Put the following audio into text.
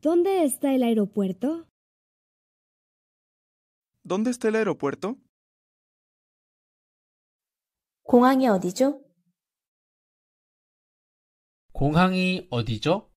¿Dónde está el aeropuerto? ¿Dónde está el aeropuerto? 공항이 어디죠? 공항이 어디죠?